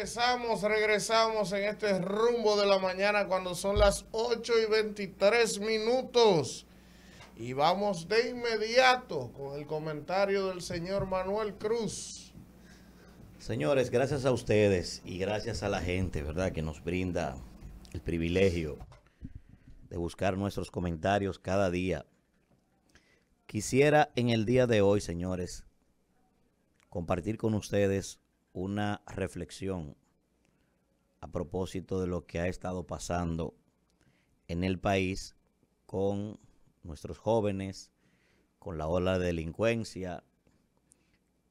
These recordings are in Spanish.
Regresamos, regresamos en este rumbo de la mañana cuando son las 8 y 23 minutos. Y vamos de inmediato con el comentario del señor Manuel Cruz. Señores, gracias a ustedes y gracias a la gente, ¿verdad? Que nos brinda el privilegio de buscar nuestros comentarios cada día. Quisiera en el día de hoy, señores, compartir con ustedes una reflexión a propósito de lo que ha estado pasando en el país con nuestros jóvenes, con la ola de delincuencia,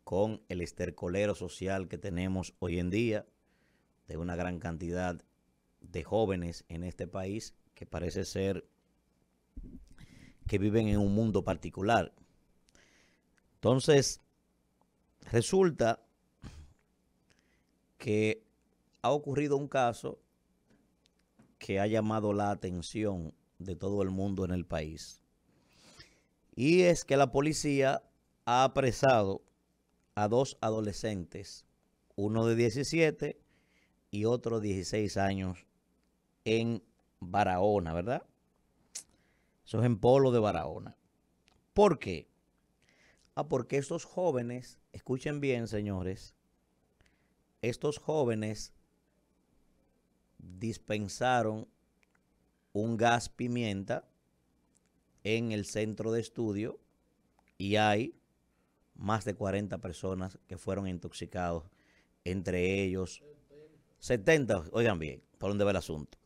con el estercolero social que tenemos hoy en día, de una gran cantidad de jóvenes en este país que parece ser que viven en un mundo particular. Entonces, resulta que ha ocurrido un caso que ha llamado la atención de todo el mundo en el país. Y es que la policía ha apresado a dos adolescentes, uno de 17 y otro de 16 años, en Barahona, ¿verdad? Eso es en Polo de Barahona. ¿Por qué? Ah, porque estos jóvenes, escuchen bien, señores, estos jóvenes dispensaron un gas pimienta en el centro de estudio y hay más de 40 personas que fueron intoxicados, entre ellos 70, oigan bien, por donde va el asunto.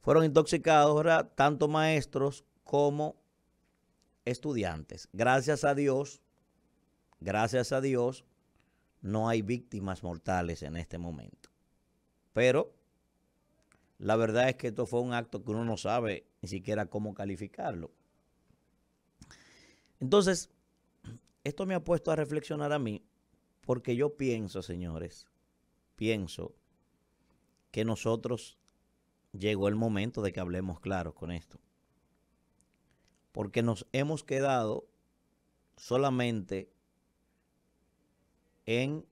Fueron intoxicados, Tanto maestros como estudiantes. Gracias a Dios, gracias a Dios, no hay víctimas mortales en este momento. Pero la verdad es que esto fue un acto que uno no sabe ni siquiera cómo calificarlo. Entonces, esto me ha puesto a reflexionar a mí, porque yo pienso, señores, pienso que nosotros llegó el momento de que hablemos claro con esto. Porque nos hemos quedado solamente en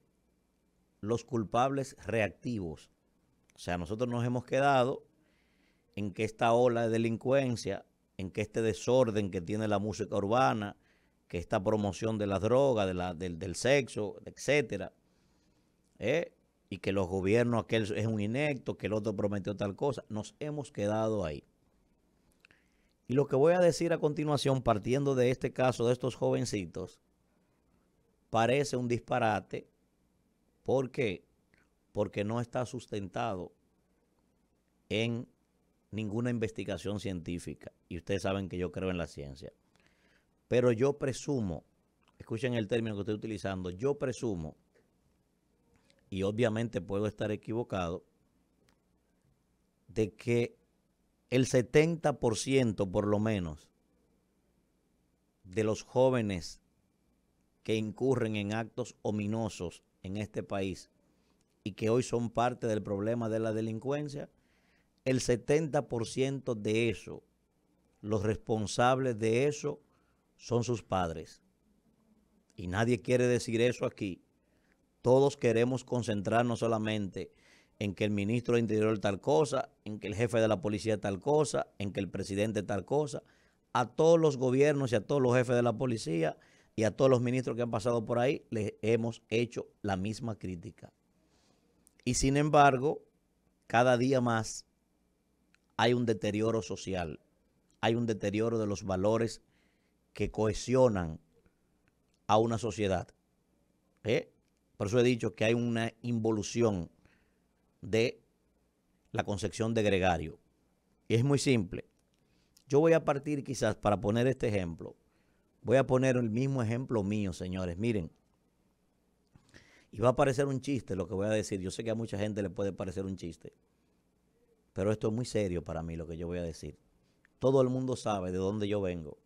los culpables reactivos. O sea, nosotros nos hemos quedado en que esta ola de delincuencia, en que este desorden que tiene la música urbana, que esta promoción de las drogas, la, del, del, sexo, etcétera, ¿eh? y que los gobiernos, aquel es un inecto, que el otro prometió tal cosa, nos hemos quedado ahí. Y lo que voy a decir a continuación, partiendo de este caso de estos jovencitos, parece un disparate. ¿Por qué? Porque no está sustentado en ninguna investigación científica. Y ustedes saben que yo creo en la ciencia. Pero yo presumo, escuchen el término que estoy utilizando, yo presumo, y obviamente puedo estar equivocado, de que el 70% por lo menos de los jóvenes que incurren en actos ominosos en este país y que hoy son parte del problema de la delincuencia, el 70% de eso, los responsables de eso son sus padres. Y nadie quiere decir eso aquí. Todos queremos concentrarnos solamente en que el ministro de Interior tal cosa, en que el jefe de la policía tal cosa, en que el presidente tal cosa. A todos los gobiernos y a todos los jefes de la policía y a todos los ministros que han pasado por ahí les hemos hecho la misma crítica. Y sin embargo, cada día más hay un deterioro social, hay un deterioro de los valores que cohesionan a una sociedad. ¿eh? Por eso he dicho que hay una involución de la concepción de gregario. Y es muy simple. Yo voy a partir quizás para poner este ejemplo Voy a poner el mismo ejemplo mío, señores. Miren, y va a parecer un chiste lo que voy a decir. Yo sé que a mucha gente le puede parecer un chiste, pero esto es muy serio para mí lo que yo voy a decir. Todo el mundo sabe de dónde yo vengo.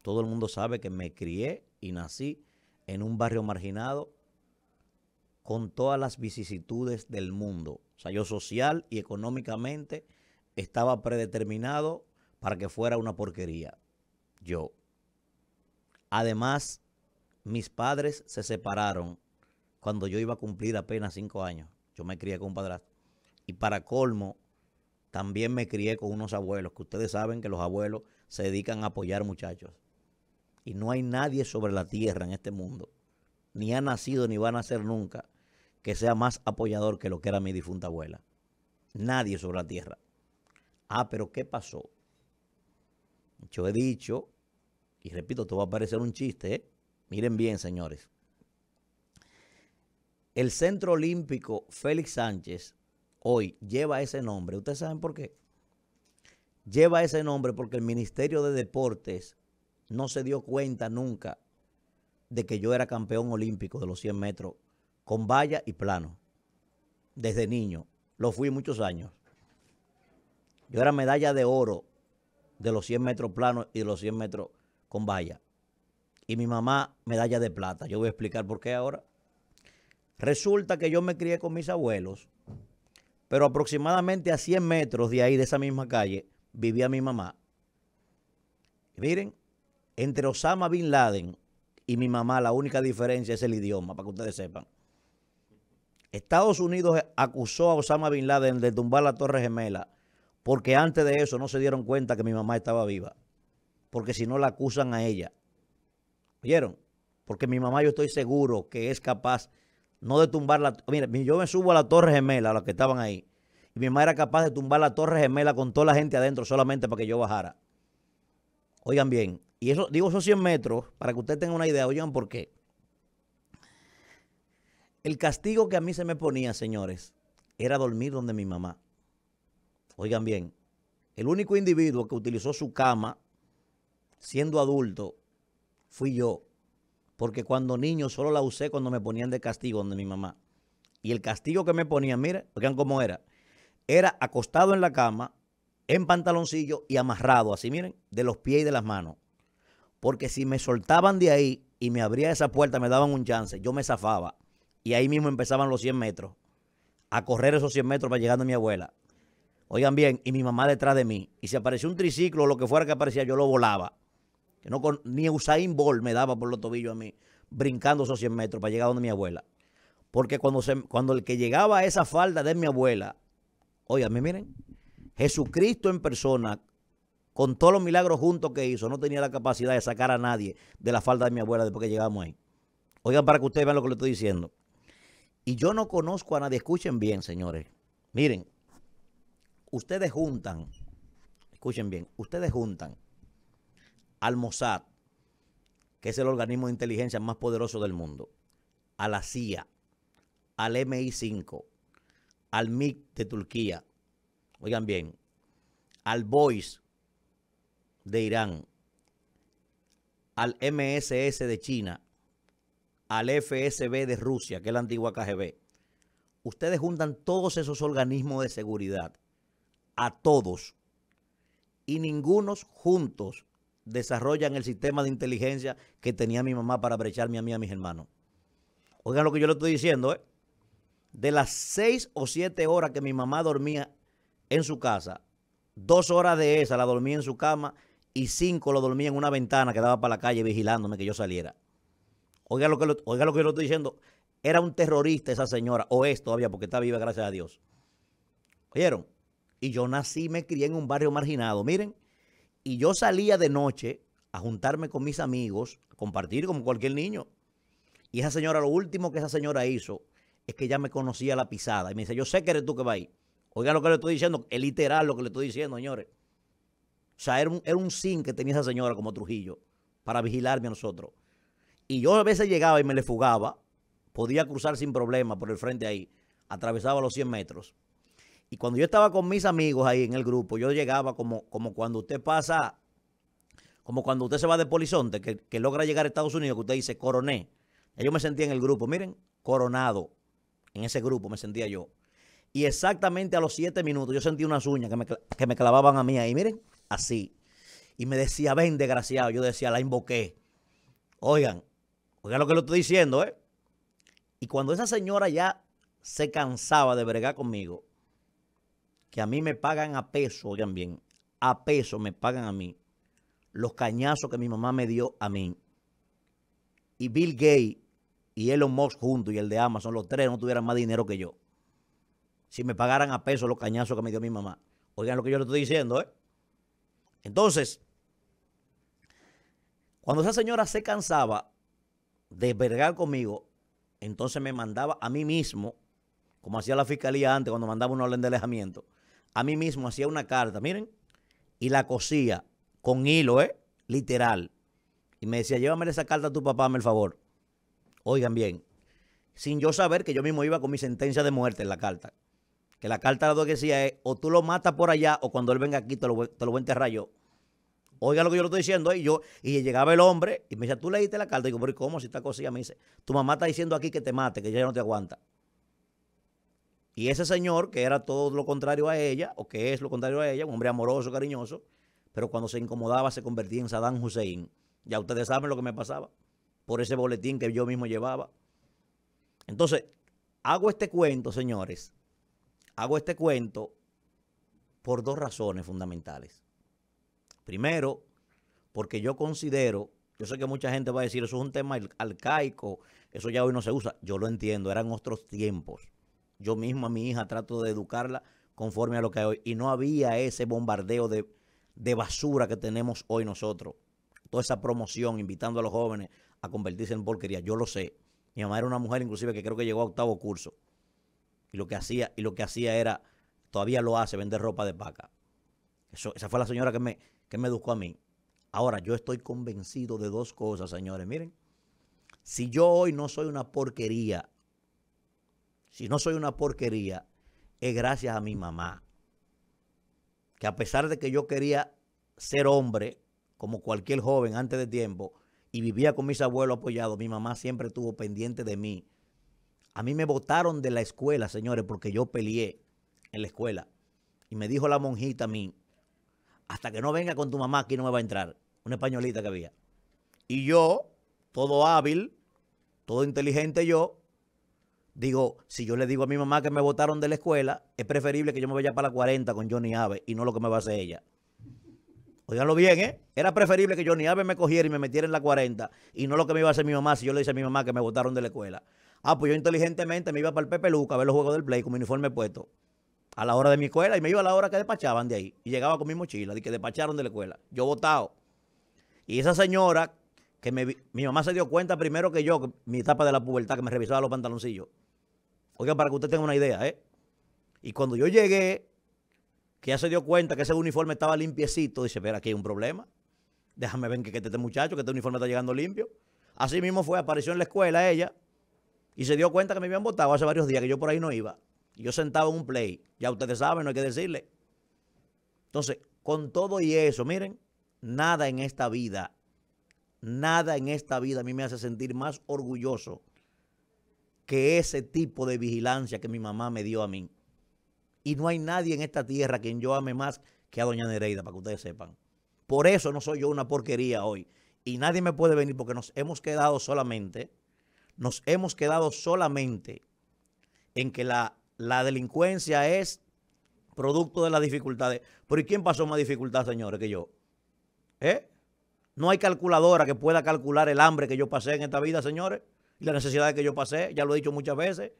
Todo el mundo sabe que me crié y nací en un barrio marginado con todas las vicisitudes del mundo. O sea, yo social y económicamente estaba predeterminado para que fuera una porquería. Yo. Además, mis padres se separaron cuando yo iba a cumplir apenas cinco años. Yo me crié con un padrastro. Y para colmo, también me crié con unos abuelos, que ustedes saben que los abuelos se dedican a apoyar muchachos. Y no hay nadie sobre la tierra en este mundo, ni ha nacido ni va a nacer nunca, que sea más apoyador que lo que era mi difunta abuela. Nadie sobre la tierra. Ah, pero ¿qué pasó? Yo he dicho y repito, esto va a parecer un chiste, ¿eh? miren bien, señores. El Centro Olímpico Félix Sánchez hoy lleva ese nombre. ¿Ustedes saben por qué? Lleva ese nombre porque el Ministerio de Deportes no se dio cuenta nunca de que yo era campeón olímpico de los 100 metros con valla y plano. Desde niño. Lo fui muchos años. Yo era medalla de oro de los 100 metros planos y de los 100 metros con valla. Y mi mamá, medalla de plata. Yo voy a explicar por qué ahora. Resulta que yo me crié con mis abuelos, pero aproximadamente a 100 metros de ahí, de esa misma calle, vivía mi mamá. miren, entre Osama Bin Laden y mi mamá, la única diferencia es el idioma, para que ustedes sepan. Estados Unidos acusó a Osama Bin Laden de tumbar la Torre Gemela, porque antes de eso no se dieron cuenta que mi mamá estaba viva porque si no la acusan a ella. ¿Oyeron? Porque mi mamá yo estoy seguro que es capaz no de tumbar la... Mira, yo me subo a la torre gemela, a que estaban ahí. Y mi mamá era capaz de tumbar la torre gemela con toda la gente adentro solamente para que yo bajara. Oigan bien. Y eso, digo esos 100 metros, para que ustedes tengan una idea, oigan por qué. El castigo que a mí se me ponía, señores, era dormir donde mi mamá. Oigan bien, el único individuo que utilizó su cama siendo adulto, fui yo. Porque cuando niño solo la usé cuando me ponían de castigo donde mi mamá. Y el castigo que me ponían, mira, oigan cómo era. Era acostado en la cama, en pantaloncillo y amarrado, así miren, de los pies y de las manos. Porque si me soltaban de ahí y me abría esa puerta, me daban un chance, yo me zafaba. Y ahí mismo empezaban los 100 metros. A correr esos 100 metros para llegar a mi abuela. Oigan bien, y mi mamá detrás de mí. Y si apareció un triciclo o lo que fuera que aparecía, yo lo volaba no ni Usain Bolt me daba por los tobillos a mí, brincando esos 100 metros para llegar donde mi abuela. Porque cuando, cuando el que llegaba a esa falda de mi abuela, Oigan, miren, Jesucristo en persona, con todos los milagros juntos que hizo, no tenía la capacidad de sacar a nadie de la falda de mi abuela después que llegamos ahí. Oigan para que ustedes vean lo que le estoy diciendo. Y yo no conozco a nadie, escuchen bien, señores. Miren, ustedes juntan, escuchen bien, ustedes juntan al Mossad, que es el organismo de inteligencia más poderoso del mundo, a la CIA, al MI5, al MIG de Turquía, oigan bien, al BOIS de Irán, al MSS de China, al FSB de Rusia, que es la antigua KGB. Ustedes juntan todos esos organismos de seguridad, a todos, y ningunos juntos desarrollan el sistema de inteligencia que tenía mi mamá para brecharme a mí y a mis hermanos. Oigan lo que yo le estoy diciendo, ¿eh? De las seis o siete horas que mi mamá dormía en su casa, dos horas de esa la dormía en su cama y cinco lo dormía en una ventana que daba para la calle vigilándome que yo saliera. Oigan lo que, lo que yo le estoy diciendo. Era un terrorista esa señora, o es todavía, porque está viva, gracias a Dios. ¿Oyeron? Y yo nací, me crié en un barrio marginado. Miren, y yo salía de noche a juntarme con mis amigos, a compartir como cualquier niño. Y esa señora, lo último que esa señora hizo es que ya me conocía la pisada. Y me dice, yo sé que eres tú que vas ahí. Oigan lo que le estoy diciendo, es literal lo que le estoy diciendo, señores. O sea, era un, era un que tenía esa señora como Trujillo para vigilarme a nosotros. Y yo a veces llegaba y me le fugaba. Podía cruzar sin problema por el frente ahí. Atravesaba los 100 metros. Y cuando yo estaba con mis amigos ahí en el grupo, yo llegaba como, como cuando usted pasa, como cuando usted se va de Polizonte, que, logra llegar a Estados Unidos, que usted dice coroné. yo me sentía en el grupo, miren, coronado. En ese grupo me sentía yo. Y exactamente a los siete minutos yo sentí unas uñas que me, que me clavaban a mí ahí, miren, así. Y me decía, ven, desgraciado. Yo decía, la invoqué. Oigan, oigan lo que le estoy diciendo, ¿eh? Y cuando esa señora ya se cansaba de bregar conmigo, que a mí me pagan a peso, oigan bien, a peso me pagan a mí los cañazos que mi mamá me dio a mí. Y Bill Gates y Elon Musk juntos y el de Amazon, los tres no tuvieran más dinero que yo. Si me pagaran a peso los cañazos que me dio mi mamá. Oigan lo que yo le estoy diciendo, ¿eh? Entonces, cuando esa señora se cansaba de vergar conmigo, entonces me mandaba a mí mismo, como hacía la fiscalía antes cuando mandaba una orden de alejamiento, a mí mismo hacía una carta, miren, y la cosía con hilo, ¿eh? Literal. Y me decía, llévame esa carta a tu papá, me el favor. Oigan bien, sin yo saber que yo mismo iba con mi sentencia de muerte en la carta. Que la carta lo que decía es, o tú lo matas por allá, o cuando él venga aquí te lo, voy a enterrar yo. Oiga lo que yo le estoy diciendo. ¿eh? Y yo, y llegaba el hombre y me decía, tú leíste la carta. Y digo, pero ¿cómo? Si está cosida, me dice, tu mamá está diciendo aquí que te mate, que ya no te aguanta. Y ese señor, que era todo lo contrario a ella, o que es lo contrario a ella, un hombre amoroso, cariñoso, pero cuando se incomodaba se convertía en Saddam Hussein. Ya ustedes saben lo que me pasaba por ese boletín que yo mismo llevaba. Entonces, hago este cuento, señores, hago este cuento por dos razones fundamentales. Primero, porque yo considero, yo sé que mucha gente va a decir, eso es un tema arcaico, eso ya hoy no se usa. Yo lo entiendo, eran otros tiempos. Yo mismo a mi hija trato de educarla conforme a lo que hay hoy. Y no había ese bombardeo de, basura que tenemos hoy nosotros. Toda esa promoción invitando a los jóvenes a convertirse en porquería. Yo lo sé. Mi mamá era una mujer inclusive que creo que llegó a octavo curso. Y lo que hacía, y lo que hacía era, todavía lo hace, vender ropa de paca. esa fue la señora que me, que me educó a mí. Ahora, yo estoy convencido de dos cosas, señores. Miren, si yo hoy no soy una porquería si no soy una porquería, es gracias a mi mamá. Que a pesar de que yo quería ser hombre, como cualquier joven antes de tiempo, y vivía con mis abuelos apoyados, mi mamá siempre estuvo pendiente de mí. A mí me botaron de la escuela, señores, porque yo peleé en la escuela. Y me dijo la monjita a mí, hasta que no venga con tu mamá aquí no me va a entrar. Una españolita que había. Y yo, todo hábil, todo inteligente yo, Digo, si yo le digo a mi mamá que me votaron de la escuela, es preferible que yo me vaya para la 40 con Johnny Ave y no lo que me va a hacer ella. oiganlo bien, ¿eh? Era preferible que Johnny Ave me cogiera y me metiera en la 40 y no lo que me iba a hacer mi mamá si yo le dije a mi mamá que me votaron de la escuela. Ah, pues yo inteligentemente me iba para el Pepe Luca a ver los juegos del Play con mi uniforme puesto a la hora de mi escuela y me iba a la hora que despachaban de ahí. Y llegaba con mi mochila, de que despacharon de la escuela. Yo votado. Y esa señora, que mi mamá se dio cuenta primero que yo, mi etapa de la pubertad, que me revisaba los pantaloncillos. Oiga, para que usted tenga una idea, ¿eh? Y cuando yo llegué, que ya se dio cuenta que ese uniforme estaba limpiecito, dice, ver, aquí hay un problema. Déjame ver que, este muchacho, que este uniforme está llegando limpio. Así mismo fue, apareció en la escuela ella y se dio cuenta que me habían votado hace varios días, que yo por ahí no iba. yo sentaba en un play. Ya ustedes saben, no hay que decirle. Entonces, con todo y eso, miren, nada en esta vida, nada en esta vida a mí me hace sentir más orgulloso que ese tipo de vigilancia que mi mamá me dio a mí. Y no hay nadie en esta tierra quien yo ame más que a doña Nereida, para que ustedes sepan. Por eso no soy yo una porquería hoy. Y nadie me puede venir porque nos hemos quedado solamente, nos hemos quedado solamente en que la, la delincuencia es producto de las dificultades. Pero quién pasó más dificultad, señores, que yo? ¿Eh? No hay calculadora que pueda calcular el hambre que yo pasé en esta vida, señores la necesidad de que yo pasé, ya lo he dicho muchas veces,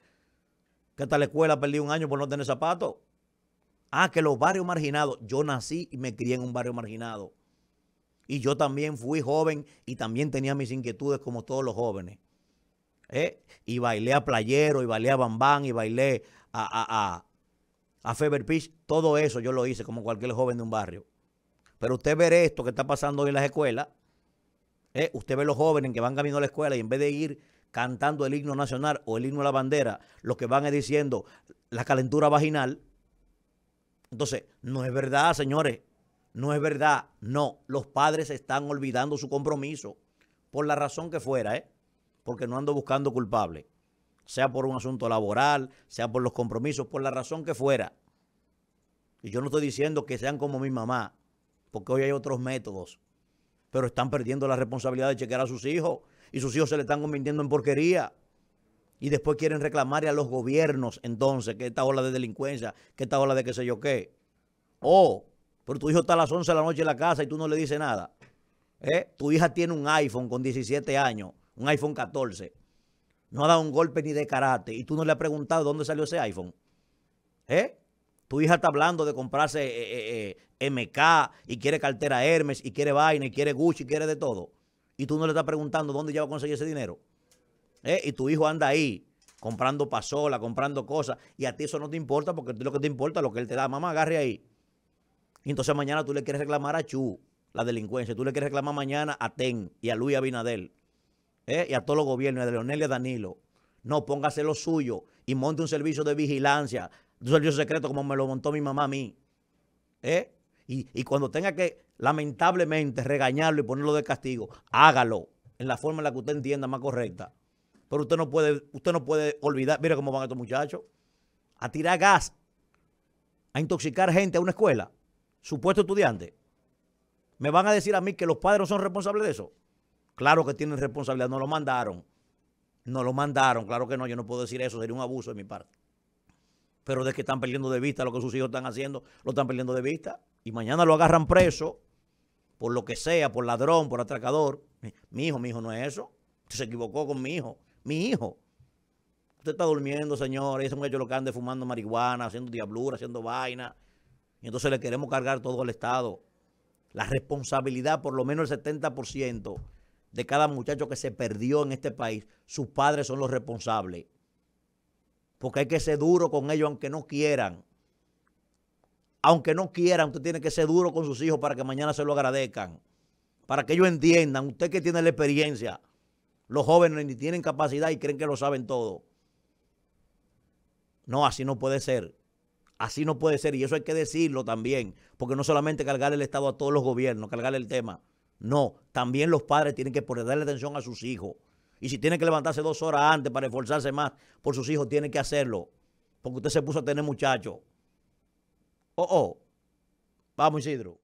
que hasta la escuela perdí un año por no tener zapatos. Ah, que los barrios marginados, yo nací y me crié en un barrio marginado. Y yo también fui joven y también tenía mis inquietudes como todos los jóvenes. Eh, y bailé a Playero, y bailé a Bambán, y bailé a, a, a, Pitch. Todo eso yo lo hice como cualquier joven de un barrio. Pero usted ver esto que está pasando hoy en las escuelas, ¿eh? usted ve los jóvenes que van caminando a la escuela y en vez de ir cantando el himno nacional o el himno de la bandera, lo que van diciendo la calentura vaginal. Entonces, no es verdad, señores. No es verdad. No, los padres están olvidando su compromiso. Por la razón que fuera, ¿eh? Porque no ando buscando culpable. Sea por un asunto laboral, sea por los compromisos, por la razón que fuera. Y yo no estoy diciendo que sean como mi mamá, porque hoy hay otros métodos. Pero están perdiendo la responsabilidad de chequear a sus hijos y sus hijos se le están convirtiendo en porquería. Y después quieren reclamar a los gobiernos entonces que esta ola de delincuencia, que esta ola de qué sé yo qué. Oh, pero tu hijo está a las 11 de la noche en la casa y tú no le dices nada. ¿Eh? Tu hija tiene un iPhone con 17 años, un iPhone 14. No ha dado un golpe ni de karate y tú no le has preguntado dónde salió ese iPhone. ¿Eh? Tu hija está hablando de comprarse eh, eh, eh, MK y quiere cartera Hermes y quiere vaina y quiere Gucci y quiere de todo y tú no le estás preguntando dónde ya va a conseguir ese dinero. ¿Eh? Y tu hijo anda ahí comprando pasola, comprando cosas, y a ti eso no te importa porque lo que te importa es lo que él te da. Mamá, agarre ahí. Y entonces mañana tú le quieres reclamar a Chu la delincuencia, tú le quieres reclamar mañana a Ten y a Luis Abinadel, ¿eh? y a todos los gobiernos, de a Leonel y a Danilo. No, póngase lo suyo y monte un servicio de vigilancia, un servicio secreto como me lo montó mi mamá a mí. ¿Eh? Y, cuando tenga que, lamentablemente, regañarlo y ponerlo de castigo, hágalo en la forma en la que usted entienda más correcta. Pero usted no puede, usted no puede olvidar, mire cómo van estos muchachos, a tirar gas, a intoxicar gente a una escuela, supuesto estudiante. ¿Me van a decir a mí que los padres son responsables de eso? Claro que tienen responsabilidad, no lo mandaron. No lo mandaron, claro que no, yo no puedo decir eso, sería un abuso de mi parte. Pero de que están perdiendo de vista lo que sus hijos están haciendo, lo están perdiendo de vista. Y mañana lo agarran preso, por lo que sea, por ladrón, por atracador. Mi hijo, mi hijo no es eso. Usted se equivocó con mi hijo. Mi hijo. Usted está durmiendo, señor. Es ese muchacho lo que ande fumando marihuana, haciendo diablura, haciendo vaina. Y entonces le queremos cargar todo al Estado. La responsabilidad, por lo menos el 70% de cada muchacho que se perdió en este país, sus padres son los responsables. Porque hay que ser duro con ellos aunque no quieran. Aunque no quieran, usted tiene que ser duro con sus hijos para que mañana se lo agradezcan. Para que ellos entiendan, usted que tiene la experiencia, los jóvenes ni tienen capacidad y creen que lo saben todo. No, así no puede ser. Así no puede ser. Y eso hay que decirlo también. Porque no solamente cargarle el Estado a todos los gobiernos, cargarle el tema. No, también los padres tienen que darle atención a sus hijos. Y si tiene que levantarse dos horas antes para esforzarse más por sus hijos, tiene que hacerlo. Porque usted se puso a tener muchachos. Oh, oh. Vamos, Isidro.